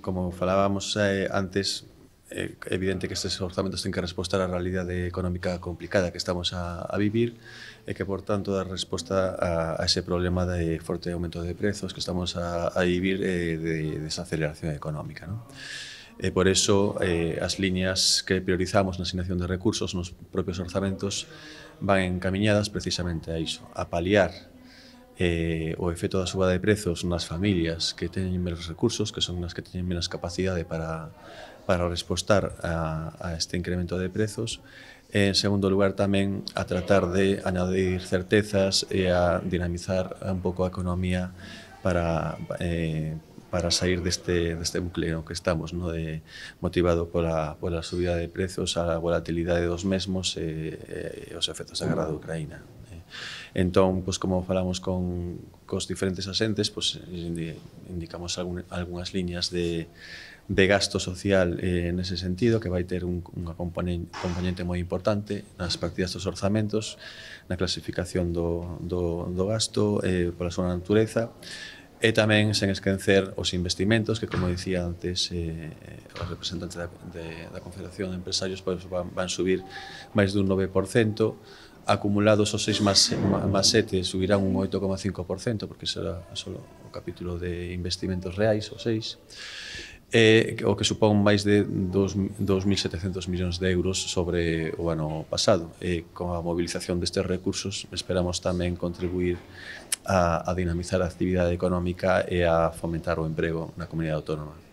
Como falábamos eh, antes, é eh, evidente que estes orzamentos ten que respostar á realidade económica complicada que estamos a, a vivir e que, por tanto, dar resposta a, a ese problema de forte aumento de prezos que estamos a, a vivir eh, de desaceleración económica. ¿no? E por eso eh, as líneas que priorizamos na asignación de recursos nos propios orzamentos van encaminhadas precisamente a iso, a paliar eh, o efecto da suba de prezos nas familias que teñen menos recursos, que son as que teñen menos capacidade para, para respostar a, a este incremento de prezos, En segundo lugar, tamén a tratar de añadir certezas e a dinamizar un pouco a economía para, eh, para sair deste, deste bucle no que estamos, no? de, motivado pola, pola subida de prezos, a volatilidade dos mesmos e, e os efectos da guerra de Ucraína. Entón, pois, como falamos con cos diferentes asentes, pois, indicamos algún, algunhas liñas de, de gasto social eh, ese sentido, que vai ter un, un componente, componente moi importante nas partidas dos orzamentos, na clasificación do, do, do gasto, eh, pola súa natureza, e tamén sen esquecer os investimentos que, como dicía antes, eh, eh os representantes da, de, da Confederación de Empresarios pois, van, van subir máis dun 9%, acumulados os seis máis, máis sete subirán un 8,5%, porque será solo o capítulo de investimentos reais, os seis, eh, o que supón máis de 2.700 millóns de euros sobre o ano pasado. E con a mobilización destes recursos esperamos tamén contribuir a, a dinamizar a actividade económica e a fomentar o emprego na comunidade autónoma.